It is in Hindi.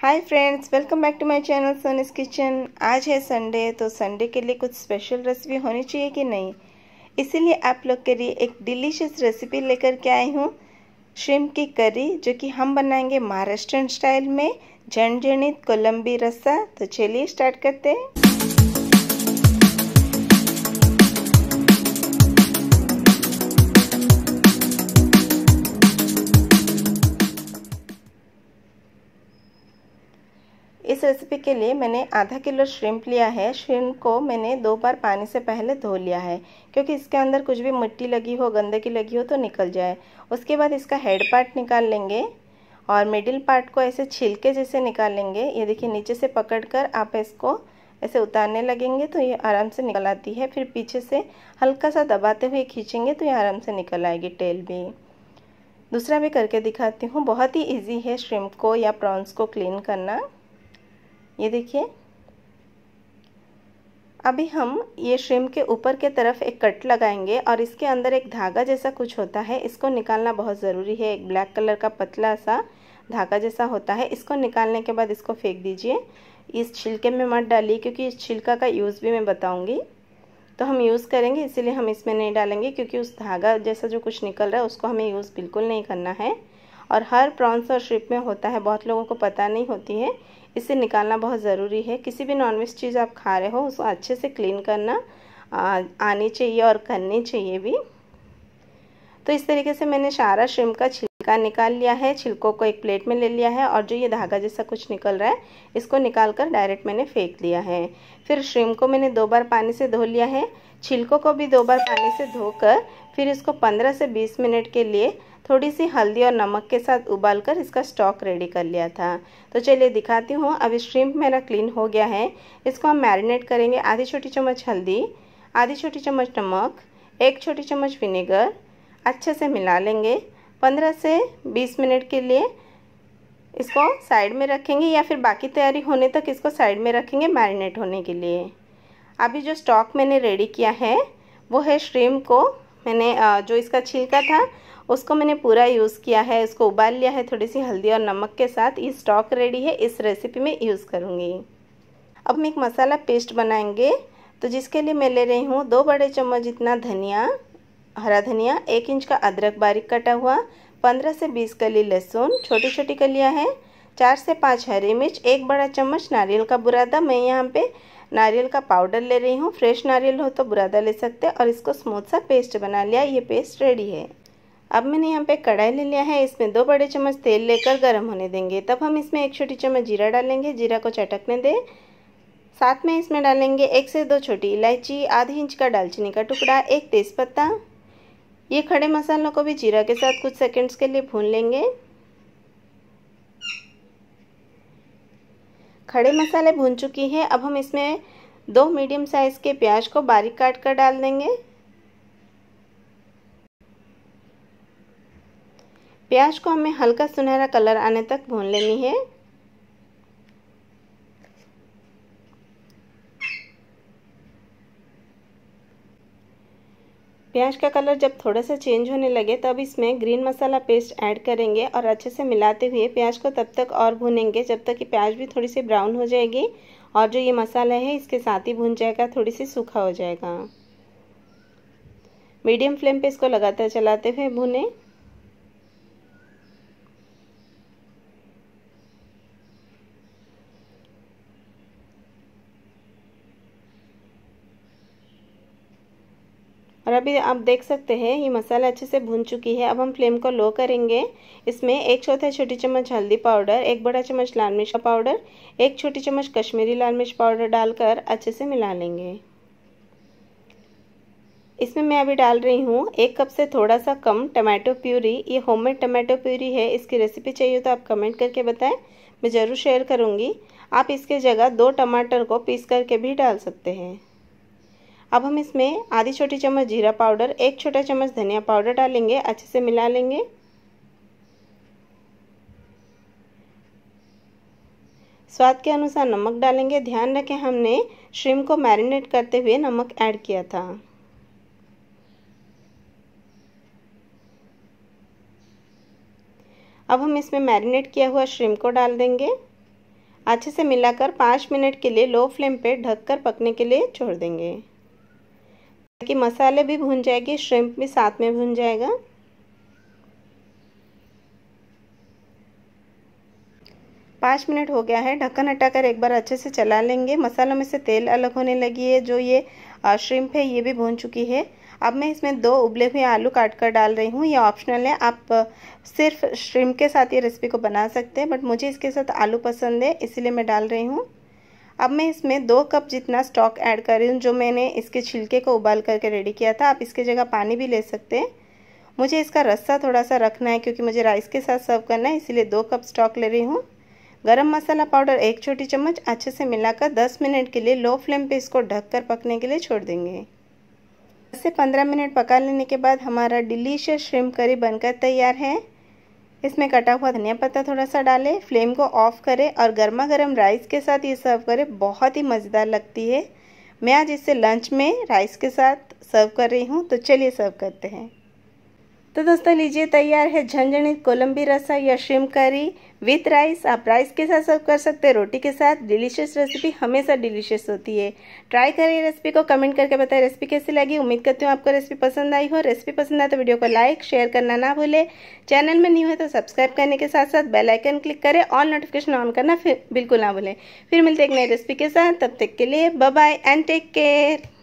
hi friends welcome back to my channel Soni's kitchen आज है संडे तो संडे के लिए कुछ स्पेशल रेसिपी होनी चाहिए कि नहीं इसीलिए आप लोग के लिए एक डिलीशियस रेसिपी लेकर के आई हूँ श्रिम की करी जो कि हम बनाएंगे महाराष्ट्रन स्टाइल में झंडित कोलम्बी रस्सा तो चलिए स्टार्ट करते हैं इस रेसिपी के लिए मैंने आधा किलो श्रिम्प लिया है श्रिम्प को मैंने दो बार पानी से पहले धो लिया है क्योंकि इसके अंदर कुछ भी मिट्टी लगी हो गंदगी लगी हो तो निकल जाए उसके बाद इसका हेड पार्ट निकाल लेंगे और मिडिल पार्ट को ऐसे छिलके जैसे निकाल लेंगे ये देखिए नीचे से पकड़ कर आप इसको ऐसे उतारने लगेंगे तो ये आराम से निकल आती है फिर पीछे से हल्का सा दबाते हुए खींचेंगे तो ये आराम से निकल आएगी टेल भी दूसरा भी करके दिखाती हूँ बहुत ही इजी है श्रिम्प को या प्रॉन्स को क्लीन करना ये देखिए अभी हम ये श्रिम के ऊपर के तरफ एक कट लगाएंगे और इसके अंदर एक धागा जैसा कुछ होता है इसको निकालना बहुत ज़रूरी है एक ब्लैक कलर का पतला सा धागा जैसा होता है इसको निकालने के बाद इसको फेंक दीजिए इस छिलके में मत डालिए क्योंकि इस छिलका का यूज़ भी मैं बताऊंगी तो हम यूज़ करेंगे इसीलिए हम इसमें नहीं डालेंगे क्योंकि उस धागा जैसा जो कुछ निकल रहा है उसको हमें यूज़ बिल्कुल नहीं करना है और हर श्रिप में होता है बहुत लोगों को पता नहीं होती है इसे निकालना बहुत ज़रूरी है किसी भी नॉनवेज चीज़ आप खा रहे हो उसको अच्छे से क्लीन करना आनी चाहिए और करनी चाहिए भी तो इस तरीके से मैंने सारा श्रिम का छिलका निकाल लिया है छिलकों को एक प्लेट में ले लिया है और जो ये धागा जैसा कुछ निकल रहा है इसको निकाल कर डायरेक्ट मैंने फेंक दिया है फिर श्रिम को मैंने दो बार पानी से धो लिया है छिलकों को भी दो बार पानी से धोकर फिर इसको 15 से 20 मिनट के लिए थोड़ी सी हल्दी और नमक के साथ उबाल कर इसका स्टॉक रेडी कर लिया था तो चलिए दिखाती हूँ अभी श्रिम्प मेरा क्लीन हो गया है इसको हम मैरिनेट करेंगे आधी छोटी चम्मच हल्दी आधी छोटी चम्मच नमक एक छोटी चम्मच विनेगर अच्छे से मिला लेंगे 15 से 20 मिनट के लिए इसको साइड में रखेंगे या फिर बाकी तैयारी होने तक इसको साइड में रखेंगे मैरिनेट होने के लिए अभी जो स्टॉक मैंने रेडी किया है वो है श्रीम को मैंने जो इसका छिलका था उसको मैंने पूरा यूज़ किया है इसको उबाल लिया है थोड़ी सी हल्दी और नमक के साथ ये स्टॉक रेडी है इस रेसिपी में यूज़ करूँगी अब हम एक मसाला पेस्ट बनाएंगे तो जिसके लिए मैं ले रही हूँ दो बड़े चम्मच जितना धनिया हरा धनिया एक इंच का अदरक बारीक कटा हुआ पंद्रह से बीस कली लहसुन छोटी छोटी कलियाँ हैं चार से पाँच हरी मिर्च एक बड़ा चम्मच नारियल का बुरादा मैं यहाँ पर नारियल का पाउडर ले रही हूँ फ्रेश नारियल हो तो बुरादा ले सकते हैं और इसको स्मूथ सा पेस्ट बना लिया ये पेस्ट रेडी है अब मैंने यहाँ पे कढ़ाई ले लिया है इसमें दो बड़े चम्मच तेल लेकर गर्म होने देंगे तब हम इसमें एक छोटी चम्मच जीरा डालेंगे जीरा को चटकने दें साथ में इसमें डालेंगे एक से दो छोटी इलायची आधी इंच का दालचीनी का टुकड़ा एक तेज़पत्ता ये खड़े मसालों को भी जीरा के साथ कुछ सेकंड्स के लिए भून लेंगे खड़े मसाले भून चुकी हैं अब हम इसमें दो मीडियम साइज़ के प्याज को बारीक काट कर डाल देंगे प्याज को हमें हल्का सुनहरा कलर आने तक भून लेनी है प्याज का कलर जब थोड़ा सा चेंज होने लगे तब इसमें ग्रीन मसाला पेस्ट ऐड करेंगे और अच्छे से मिलाते हुए प्याज को तब तक और भूनेंगे जब तक कि प्याज भी थोड़ी सी ब्राउन हो जाएगी और जो ये मसाला है इसके साथ ही भून जाएगा थोड़ी सी सूखा हो जाएगा मीडियम फ्लेम पे इसको लगातार चलाते हुए भुने और अभी आप देख सकते हैं ये मसाला अच्छे से भून चुकी है अब हम फ्लेम को लो करेंगे इसमें एक चौथा छोटी चम्मच हल्दी पाउडर एक बड़ा चम्मच लाल मिर्च का पाउडर एक छोटी चम्मच कश्मीरी लाल मिर्च पाउडर डालकर अच्छे से मिला लेंगे इसमें मैं अभी डाल रही हूँ एक कप से थोड़ा सा कम टमाटो प्यूरी ये होममेड टमाटो प्यूरी है इसकी रेसिपी चाहिए तो आप कमेंट करके बताएं मैं ज़रूर शेयर करूँगी आप इसके जगह दो टमाटर को पीस करके भी डाल सकते हैं अब हम इसमें आधी छोटी चम्मच जीरा पाउडर एक छोटा चम्मच धनिया पाउडर डालेंगे अच्छे से मिला लेंगे स्वाद के अनुसार नमक डालेंगे ध्यान रखें हमने श्रिम को मैरिनेट करते हुए नमक ऐड किया था अब हम इसमें मैरिनेट किया हुआ श्रिम को डाल देंगे अच्छे से मिलाकर पाँच मिनट के लिए लो फ्लेम पे ढककर पकने के लिए छोड़ देंगे कि मसाले भी भून जाएगी श्रिम्प भी साथ में भून जाएगा पाँच मिनट हो गया है ढक्कन हटाकर एक बार अच्छे से चला लेंगे मसालों में से तेल अलग होने लगी है जो ये श्रिम्प है ये भी भून चुकी है अब मैं इसमें दो उबले हुए आलू काट कर डाल रही हूँ ये ऑप्शनल है आप सिर्फ श्रिम्प के साथ ये रेसिपी को बना सकते हैं बट मुझे इसके साथ आलू पसंद है इसीलिए मैं डाल रही हूँ अब मैं इसमें दो कप जितना स्टॉक ऐड कर रही हूँ जो मैंने इसके छिलके को उबाल करके रेडी किया था आप इसकी जगह पानी भी ले सकते हैं मुझे इसका रस्सा थोड़ा सा रखना है क्योंकि मुझे राइस के साथ सर्व करना है इसीलिए दो कप स्टॉक ले रही हूँ गरम मसाला पाउडर एक छोटी चम्मच अच्छे से मिलाकर 10 मिनट के लिए लो फ्लेम पे इसको ढककर पकने के लिए छोड़ देंगे 10 से 15 मिनट पका लेने के बाद हमारा डिलीशियस श्रिम्प करी बनकर तैयार है इसमें कटा हुआ धनिया पत्ता थोड़ा सा डालें फ्लेम को ऑफ करें और गर्मा गर्म राइस के साथ ये सर्व करें बहुत ही मज़ेदार लगती है मैं आज इसे लंच में राइस के साथ सर्व कर रही हूँ तो चलिए सर्व करते हैं तो दोस्तों लीजिए तैयार है झंझनी कोलम्बी रसा या शिम करी विथ राइस आप राइस के साथ सर्व कर सकते हैं रोटी के साथ डिलीशियस रेसिपी हमेशा डिलीशियस होती है ट्राई करिए रेसिपी को कमेंट करके बताएं रेसिपी कैसी लगी उम्मीद करती हूँ आपको रेसिपी पसंद आई हो रेसिपी पसंद आए तो वीडियो को लाइक शेयर करना ना भूले चैनल में न्यू है तो सब्सक्राइब करने के साथ साथ बेलाइकन क्लिक करें और नोटिफिकेशन ऑन करना फिर बिल्कुल ना भूलें फिर मिलते एक नई रेसिपी के साथ तब तक के लिए बाय एंड टेक केयर